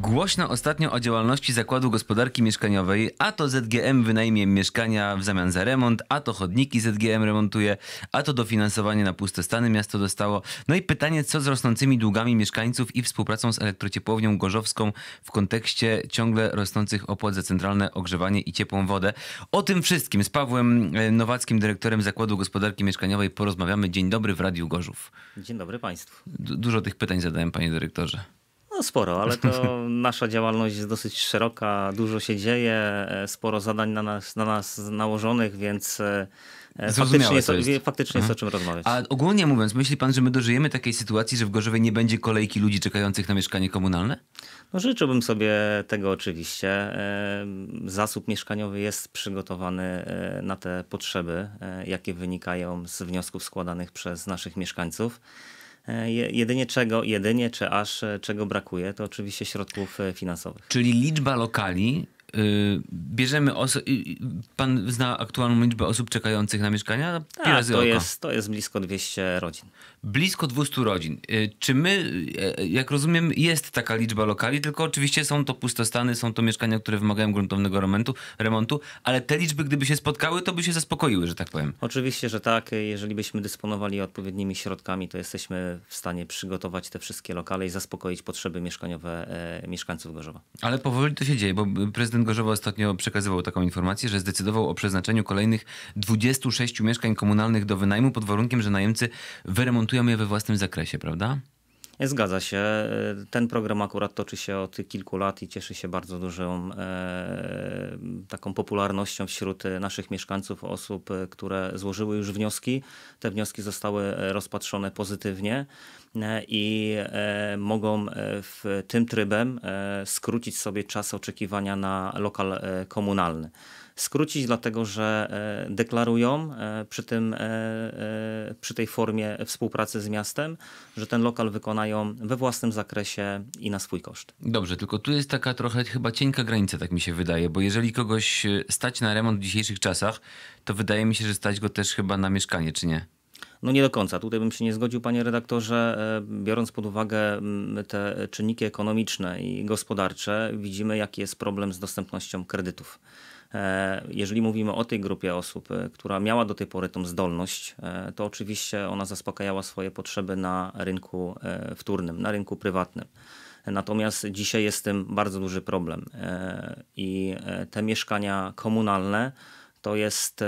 Głośno ostatnio o działalności Zakładu Gospodarki Mieszkaniowej, a to ZGM wynajmie mieszkania w zamian za remont, a to chodniki ZGM remontuje, a to dofinansowanie na puste stany miasto dostało. No i pytanie, co z rosnącymi długami mieszkańców i współpracą z elektrociepłownią gorzowską w kontekście ciągle rosnących opłat za centralne ogrzewanie i ciepłą wodę. O tym wszystkim z Pawłem e, Nowackim, dyrektorem Zakładu Gospodarki Mieszkaniowej porozmawiamy. Dzień dobry w Radiu Gorzów. Dzień dobry Państwu. Du dużo tych pytań zadałem, panie dyrektorze. No sporo, ale to nasza działalność jest dosyć szeroka, dużo się dzieje, e, sporo zadań na nas, na nas nałożonych, więc e, e, Faktycznie, jest, jest. faktycznie jest o mhm. czym rozmawiać. A ogólnie mówiąc, myśli pan, że my dożyjemy takiej sytuacji, że w Gorzowie nie będzie kolejki ludzi czekających na mieszkanie komunalne? No życzyłbym sobie tego oczywiście. Zasób mieszkaniowy jest przygotowany na te potrzeby, jakie wynikają z wniosków składanych przez naszych mieszkańców. E, jedynie czego, jedynie czy aż e, czego brakuje, to oczywiście środków e, finansowych. Czyli liczba lokali Y, bierzemy Pan zna aktualną liczbę osób czekających na mieszkania? No, A, to, jest, to jest blisko 200 rodzin. Blisko 200 rodzin. Y, czy my, y, jak rozumiem, jest taka liczba lokali, tylko oczywiście są to pustostany, są to mieszkania, które wymagają gruntownego remontu, remontu ale te liczby, gdyby się spotkały, to by się zaspokoiły, że tak powiem. Oczywiście, że tak. Jeżeli byśmy dysponowali odpowiednimi środkami, to jesteśmy w stanie przygotować te wszystkie lokale i zaspokoić potrzeby mieszkaniowe e, mieszkańców Gorzowa. Ale powoli to się dzieje, bo prezydent prezydent Gorzowa ostatnio przekazywał taką informację, że zdecydował o przeznaczeniu kolejnych 26 mieszkań komunalnych do wynajmu pod warunkiem, że najemcy wyremontują je we własnym zakresie, prawda? Zgadza się. E, ten program akurat toczy się od kilku lat i cieszy się bardzo dużą e, taką popularnością wśród naszych mieszkańców, osób, e, które złożyły już wnioski. Te wnioski zostały e, rozpatrzone pozytywnie i e, mogą w tym trybem e, skrócić sobie czas oczekiwania na lokal komunalny skrócić, dlatego że e, deklarują e, przy, tym, e, przy tej formie współpracy z miastem, że ten lokal wykonają we własnym zakresie i na swój koszt. Dobrze, tylko tu jest taka trochę chyba cienka granica, tak mi się wydaje, bo jeżeli kogoś stać na remont w dzisiejszych czasach, to wydaje mi się, że stać go też chyba na mieszkanie, czy nie? No nie do końca. Tutaj bym się nie zgodził, panie redaktorze. Biorąc pod uwagę te czynniki ekonomiczne i gospodarcze, widzimy, jaki jest problem z dostępnością kredytów. E, jeżeli mówimy o tej grupie osób, e, która miała do tej pory tą zdolność, e, to oczywiście ona zaspokajała swoje potrzeby na rynku wtórnym, na rynku prywatnym. Natomiast dzisiaj jest tym bardzo duży problem i te mieszkania komunalne to jest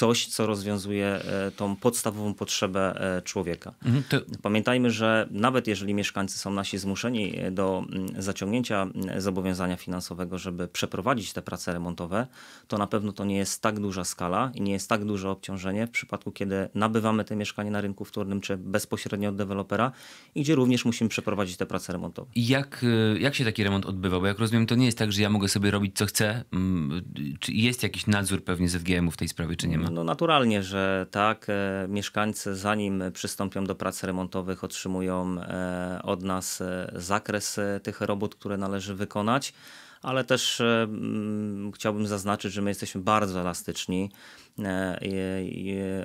coś, co rozwiązuje e, tą podstawową potrzebę e, człowieka. Mhm, Pamiętajmy, że nawet jeżeli mieszkańcy są nasi zmuszeni e, do mm, zaciągnięcia mm, zobowiązania finansowego, żeby przeprowadzić te prace remontowe, to na pewno to nie jest tak duża skala i nie jest tak duże obciążenie w przypadku, kiedy nabywamy te mieszkanie na rynku wtórnym czy bezpośrednio od dewelopera i gdzie również musimy przeprowadzić te prace remontowe. Jak, jak się taki remont odbywa? Bo jak rozumiem, to nie jest tak, że ja mogę sobie robić co chcę. Mm, czy jest jakiś nadzór pewnie z FGM-u w tej sprawie, czy nie ma? No naturalnie, że tak. E, mieszkańcy zanim przystąpią do prac remontowych otrzymują e, od nas e, zakres tych robót, które należy wykonać ale też e, mm, chciałbym zaznaczyć, że my jesteśmy bardzo elastyczni e,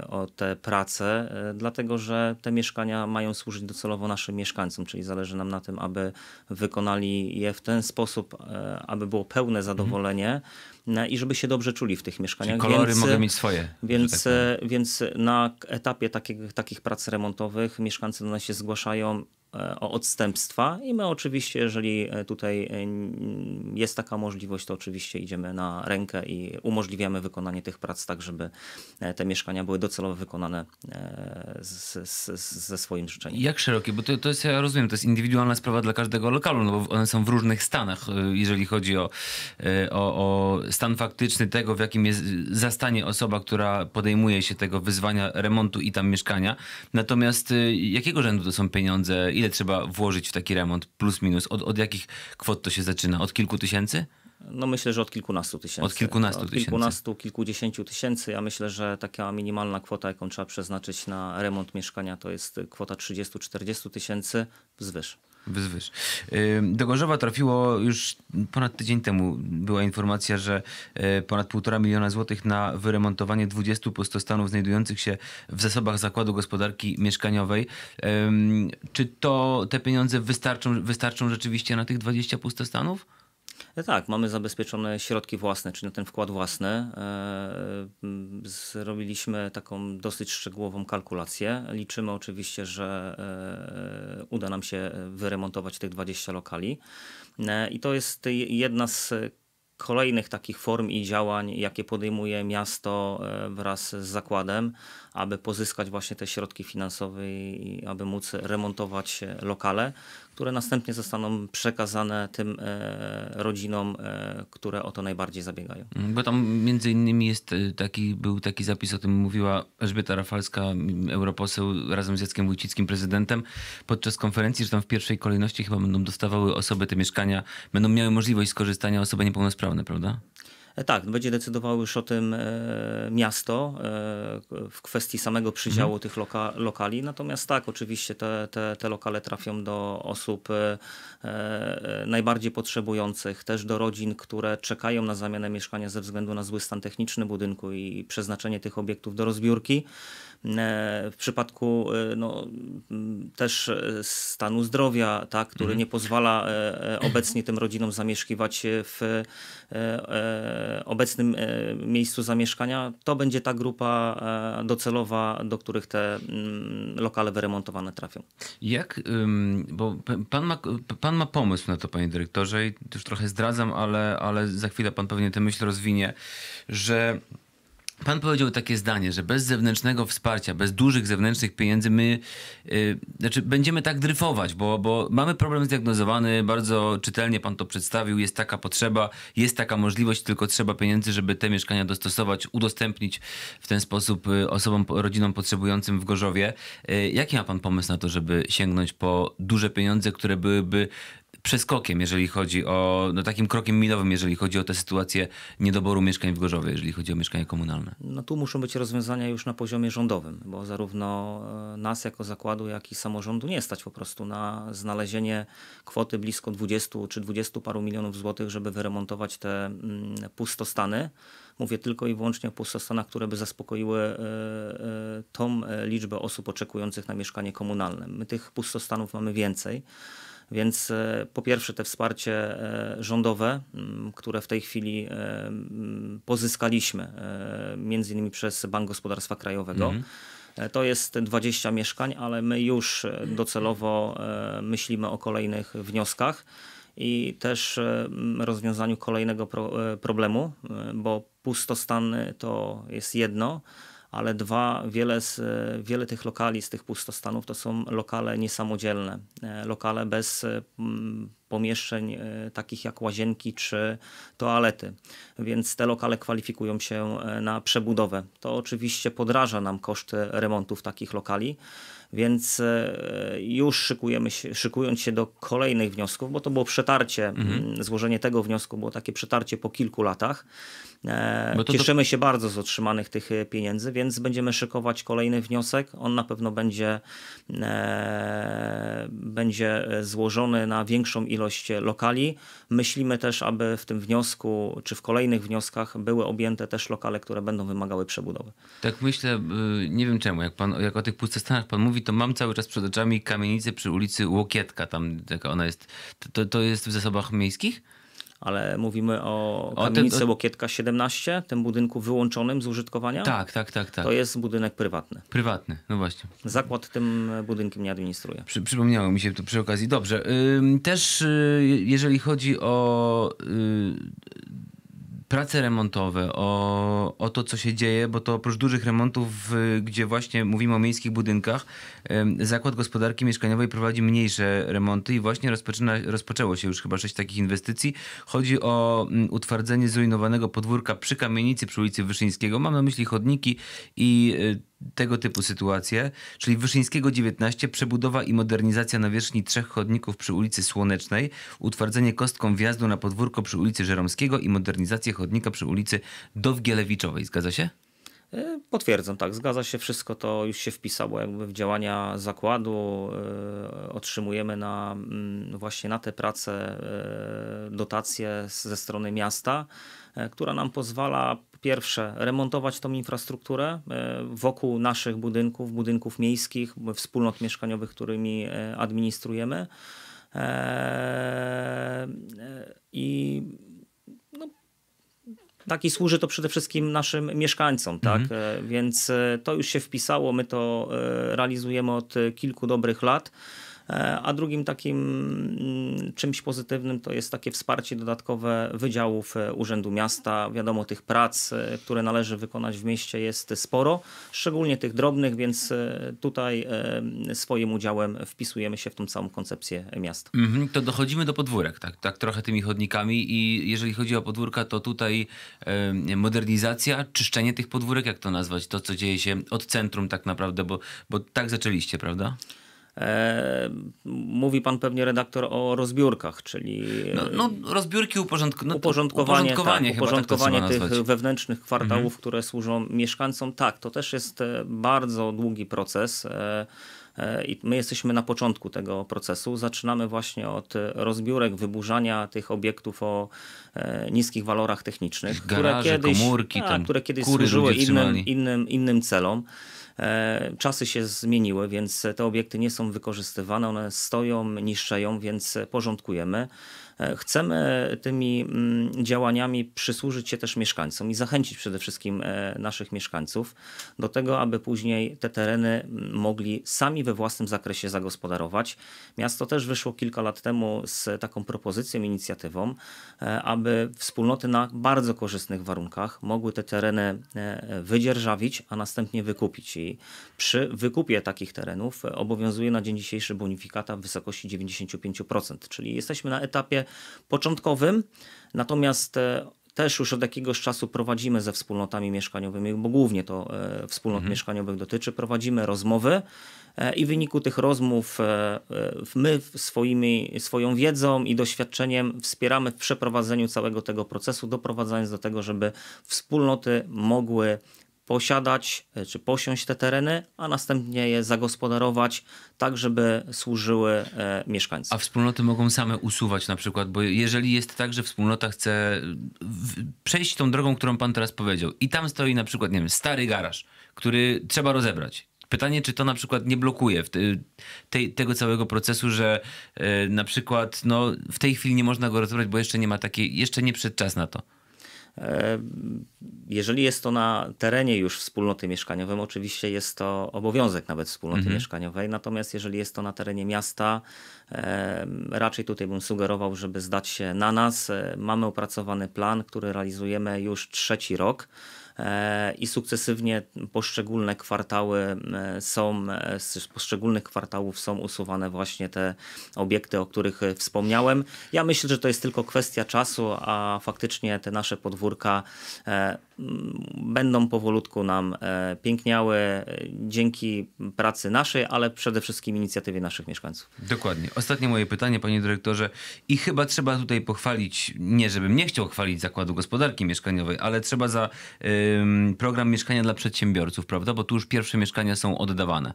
o te prace, e, dlatego że te mieszkania mają służyć docelowo naszym mieszkańcom, czyli zależy nam na tym, aby wykonali je w ten sposób, aby było pełne mhm. zadowolenie mhm. i żeby się dobrze czuli w tych mieszkaniach. Czyli kolory więc, mogą mieć swoje. Więc, tak więc na etapie takich, takich prac remontowych mieszkańcy do nas się zgłaszają E, o odstępstwa i my oczywiście, jeżeli e, tutaj e, jest taka możliwość, to oczywiście idziemy na rękę i umożliwiamy wykonanie tych prac tak, żeby te mieszkania były docelowo wykonane z, z, ze swoim życzeniem. Jak szerokie? Bo to, to jest, ja rozumiem, to jest indywidualna sprawa dla każdego lokalu, no bo one są w różnych stanach, jeżeli chodzi o, o, o stan faktyczny tego, w jakim jest zastanie osoba, która podejmuje się tego wyzwania remontu i tam mieszkania. Natomiast jakiego rzędu to są pieniądze? Ile ile trzeba włożyć w taki remont, plus minus? Od, od jakich kwot to się zaczyna? Od kilku tysięcy? No myślę, że od kilkunastu tysięcy. Od kilkunastu tysięcy. Od kilkunastu, kilkudziesięciu tysięcy. Ja myślę, że taka minimalna kwota, jaką trzeba przeznaczyć na remont mieszkania, to jest kwota 30-40 tysięcy wzwyż. Wyzwyż. Do Gorzowa trafiło już ponad tydzień temu. Była informacja, że e, ponad półtora miliona złotych na wyremontowanie 20 pustostanów znajdujących się w zasobach Zakładu Gospodarki Mieszkaniowej. Czy to te pieniądze wystarczą, wystarczą rzeczywiście na tych 20 pustostanów? E, tak, mamy zabezpieczone środki własne, czyli na ten wkład własny. E, zrobiliśmy taką dosyć szczegółową kalkulację. Liczymy oczywiście, że e, uda nam się wyremontować tych 20 lokali. I to jest jedna z kolejnych takich form i działań, jakie podejmuje miasto wraz z zakładem, aby pozyskać właśnie te środki finansowe i aby móc remontować lokale, które następnie zostaną przekazane tym e, rodzinom, e, które o to najbardziej zabiegają. Bo tam między innymi jest e, taki, był taki zapis, o tym mówiła Elżbieta Rafalska, europoseł, razem z Jackiem Wójcickim, prezydentem, podczas konferencji, że tam w pierwszej kolejności chyba będą dostawały osoby te mieszkania, będą miały możliwość skorzystania osoby niepełnosprawne, prawda? Tak, będzie decydowało już o tym e, miasto e, w kwestii samego przydziału mhm. tych loka lokali. Natomiast tak, oczywiście te, te, te lokale trafią do osób e, najbardziej potrzebujących, też do rodzin, które czekają na zamianę mieszkania ze względu na zły stan techniczny budynku i przeznaczenie tych obiektów do rozbiórki. E, w przypadku e, no, mm, też e, stanu zdrowia, tak, który mhm. nie pozwala obecnie tym rodzinom zamieszkiwać w obecnym miejscu zamieszkania, to będzie ta grupa docelowa, do których te mm, lokale wyremontowane trafią. Jak, bo pan ma, pan ma pomysł na to, panie dyrektorze, i już trochę zdradzam, ale, ale za chwilę pan pewnie tę myśl rozwinie, że Pan powiedział takie zdanie, że bez zewnętrznego wsparcia, bez dużych zewnętrznych pieniędzy my yy, znaczy będziemy tak dryfować, bo, bo mamy problem zdiagnozowany, bardzo czytelnie pan to przedstawił, jest taka potrzeba, jest taka możliwość, tylko trzeba pieniędzy, żeby te mieszkania dostosować, udostępnić w ten sposób y, osobom, rodzinom potrzebującym w Gorzowie. Yy, jaki ma pan pomysł na to, żeby sięgnąć po duże pieniądze, które byłyby przeskokiem, jeżeli chodzi o, no takim krokiem milowym, jeżeli chodzi o tę sytuację niedoboru mieszkań w Gorzowie, jeżeli chodzi o mieszkania komunalne? No tu muszą być rozwiązania już na poziomie rządowym, bo zarówno e, nas jako zakładu, jak i samorządu nie stać po prostu na znalezienie kwoty blisko 20 czy 20 paru milionów złotych, żeby wyremontować te mm, pustostany. Mówię tylko i wyłącznie o pustostanach, które by zaspokoiły e, e, tą liczbę osób oczekujących na mieszkanie komunalne. My tych pustostanów mamy więcej. Więc e, po pierwsze te wsparcie e, rządowe, które w tej chwili e, pozyskaliśmy, między innymi przez Bank Gospodarstwa Krajowego. Mhm. To jest 20 mieszkań, ale my już docelowo myślimy o kolejnych wnioskach i też rozwiązaniu kolejnego problemu, bo pustostany to jest jedno ale dwa, wiele, z, wiele tych lokali, z tych pustostanów to są lokale niesamodzielne, e, lokale bez e, pomieszczeń e, takich jak łazienki czy toalety, więc te lokale kwalifikują się na przebudowę. To oczywiście podraża nam koszty remontów takich lokali. Więc e, już szykujemy się, szykując się do kolejnych wniosków, bo to było przetarcie, mhm. złożenie tego wniosku było takie przetarcie po kilku latach. E, no to Cieszymy to... się bardzo z otrzymanych tych e, pieniędzy, więc będziemy szykować kolejny wniosek. On na pewno będzie, będzie złożony na większą ilość lokali. Myślimy też, aby w tym wniosku czy w kolejnych wnioskach były objęte też lokale, które będą wymagały przebudowy. Tak myślę, nie wiem czemu, jak, pan, jak o tych pustych stanach pan mówi, to mam cały czas przed oczami kamienicę przy ulicy Łokietka, tam taka ona jest, to, to jest w zasobach miejskich? ale mówimy o kamienicy o tym o... Łokietka 17, tym budynku wyłączonym z użytkowania. Tak, tak, tak, tak. To jest budynek prywatny. Prywatny, no właśnie. Zakład tym budynkiem nie administruje. Przy, przypomniało mi się to przy okazji. Dobrze. Też y, jeżeli chodzi o y, prace remontowe, o, o to, co się dzieje, bo to oprócz dużych remontów, gdzie właśnie mówimy o miejskich budynkach, Zakład Gospodarki Mieszkaniowej prowadzi mniejsze remonty i właśnie rozpoczyna, rozpoczęło się już chyba sześć takich inwestycji. Chodzi o mm, utwardzenie zrujnowanego podwórka przy kamienicy przy ulicy Wyszyńskiego. Mam na myśli chodniki i y, tego typu sytuacje, czyli Wyszyńskiego 19, przebudowa i modernizacja nawierzchni trzech chodników przy ulicy Słonecznej, utwardzenie kostką wjazdu na podwórko przy ulicy Żeromskiego i modernizację chodnika przy ulicy Dowgielewiczowej. Zgadza się? E, potwierdzam, tak, zgadza się, wszystko to już się wpisało jakby w działania zakładu. E, otrzymujemy na, mm, właśnie na te prace e, dotacje ze strony miasta, która nam pozwala pierwsze, remontować tą infrastrukturę e, wokół naszych budynków, budynków miejskich, wspólnot mieszkaniowych, którymi e, administrujemy. E, I no, taki służy to przede wszystkim naszym mieszkańcom, tak? Mhm. Więc to już się wpisało, my to realizujemy od kilku dobrych lat. E, a drugim takim mm, czymś pozytywnym to jest takie wsparcie dodatkowe wydziałów e, Urzędu Miasta. Wiadomo, tych prac, e, które należy wykonać w mieście jest sporo, szczególnie tych drobnych, więc tutaj swoim udziałem wpisujemy się w tą całą koncepcję miasta. Mhm, to dochodzimy do podwórek, tak, tak trochę tymi chodnikami i jeżeli chodzi o podwórka, to tutaj modernizacja, czyszczenie tych podwórek, jak to nazwać, to co dzieje się od centrum tak naprawdę, bo, bo tak zaczęliście, prawda? E, mówi pan pewnie redaktor o rozbiórkach, czyli. No, e, no rozbiórki, uporządk no, uporządkowanie, uporządkowanie, tak, tak uporządkowanie tak tych wewnętrznych kwartałów, mhm. które służą mieszkańcom. Tak, to też jest e, bardzo długi proces. I my jesteśmy na początku tego procesu. Zaczynamy właśnie od rozbiórek, wyburzania tych obiektów o niskich walorach technicznych, Garaże, tak, które kiedyś, komórki, a, które kiedyś służyły innym, innym, innym celom. E, czasy się zmieniły, więc te obiekty nie są wykorzystywane, one stoją, niszczeją, więc porządkujemy. E, chcemy tymi mm, działaniami przysłużyć się też mieszkańcom i zachęcić przede wszystkim e, naszych mieszkańców do tego, aby później te tereny mm, mogli sami we własnym zakresie zagospodarować. Miasto też wyszło kilka lat temu z taką propozycją, inicjatywą, e, aby wspólnoty na bardzo korzystnych warunkach mogły te tereny wydzierżawić, a następnie wykupić. I przy wykupie takich terenów obowiązuje na dzień dzisiejszy bonifikata w wysokości 95%, czyli jesteśmy na etapie początkowym, natomiast e, też już od jakiegoś czasu prowadzimy ze wspólnotami mieszkaniowymi, bo głównie to e, wspólnot mhm. mieszkaniowych dotyczy, prowadzimy rozmowy e, i w wyniku tych rozmów my swoimi, swoją wiedzą i doświadczeniem wspieramy w przeprowadzeniu całego tego procesu, doprowadzając do tego, żeby wspólnoty mogły posiadać e, czy posiąść te tereny, a następnie je zagospodarować tak, żeby służyły e, mieszkańcom. A wspólnoty mogą same usuwać na przykład, bo jeżeli jest tak, że wspólnota chce przejść tą drogą, którą pan teraz powiedział i tam stoi na przykład, nie wiem, stary garaż, który trzeba rozebrać. Pytanie, czy to na przykład nie blokuje te, tego całego procesu, że e, na przykład no, w tej chwili nie można go rozebrać, bo jeszcze nie ma takiej, jeszcze nie przyszedł czas na to. E, jeżeli jest to na terenie już wspólnoty mieszkaniowej, oczywiście jest to obowiązek nawet wspólnoty mhm. mieszkaniowej, natomiast jeżeli jest to na terenie miasta, e, raczej tutaj bym sugerował, żeby zdać się na nas. E, mamy opracowany plan, który realizujemy już trzeci rok. E, i sukcesywnie poszczególne kwartały e, są, e, z poszczególnych kwartałów są usuwane właśnie te obiekty, o których wspomniałem. Ja myślę, że to jest tylko kwestia czasu, a faktycznie te nasze podwórka będą powolutku nam piękniały dzięki pracy naszej, ale przede wszystkim inicjatywie naszych mieszkańców. Dokładnie. Ostatnie moje pytanie, panie dyrektorze, i chyba trzeba tutaj pochwalić, nie żebym nie chciał chwalić zakładu gospodarki mieszkaniowej, ale trzeba za program Mieszkania dla Przedsiębiorców, prawda? Bo tu już pierwsze mieszkania są oddawane.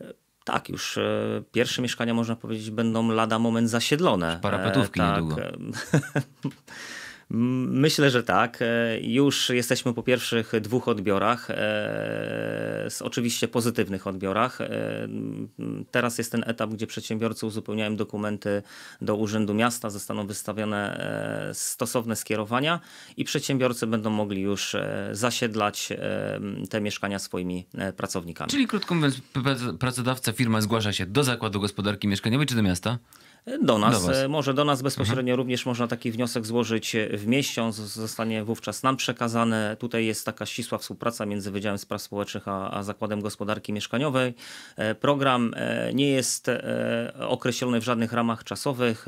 E, tak, już e, pierwsze mieszkania, można powiedzieć, będą lada moment zasiedlone. Parapetówki e, tak. niedługo. Myślę, że tak. E, już jesteśmy po pierwszych dwóch odbiorach, e, z oczywiście pozytywnych odbiorach. E, teraz jest ten etap, gdzie przedsiębiorcy uzupełniają dokumenty do Urzędu Miasta, zostaną wystawione stosowne skierowania i przedsiębiorcy będą mogli już zasiedlać te mieszkania swoimi pracownikami. Czyli krótko mówiąc, pracodawca, firma zgłasza się do Zakładu Gospodarki Mieszkaniowej czy do miasta? do nas. Do e, Może do nas bezpośrednio mhm. również można taki wniosek złożyć e, w mieście. zostanie wówczas nam przekazany. Tutaj jest taka ścisła współpraca między Wydziałem Spraw Społecznych a, a Zakładem Gospodarki Mieszkaniowej. E, program nie jest określony w żadnych ramach czasowych.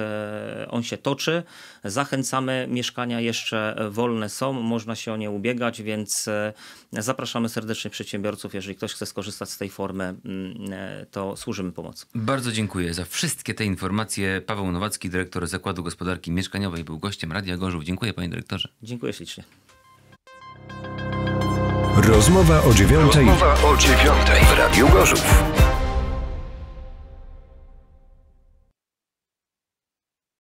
On się toczy. Zachęcamy. Mieszkania jeszcze wolne są. Można się o nie ubiegać, więc zapraszamy serdecznie przedsiębiorców. Jeżeli ktoś chce skorzystać z tej formy, mm, to służymy pomocą. Bardzo dziękuję za wszystkie te informacje Paweł Nowacki, dyrektor Zakładu Gospodarki Mieszkaniowej, był gościem Radia Gorzów. Dziękuję panie dyrektorze. Dziękuję ślicznie. Rozmowa o dziewiątej. Rozmowa o dziewiątej w Radiu Gorzów.